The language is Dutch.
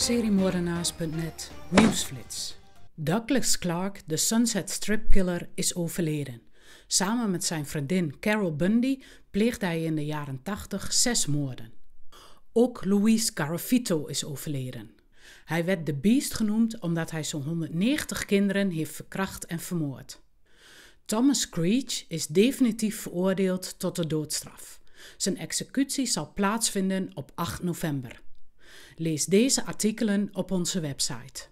Seriemoordenaars.net Nieuwsflits. Douglas Clark, de Sunset Strip Killer, is overleden. Samen met zijn vriendin Carol Bundy pleegde hij in de jaren 80 zes moorden. Ook Luis Garofito is overleden. Hij werd de Beast genoemd omdat hij zo'n 190 kinderen heeft verkracht en vermoord. Thomas Creech is definitief veroordeeld tot de doodstraf. Zijn executie zal plaatsvinden op 8 november. Lees deze artikelen op onze website.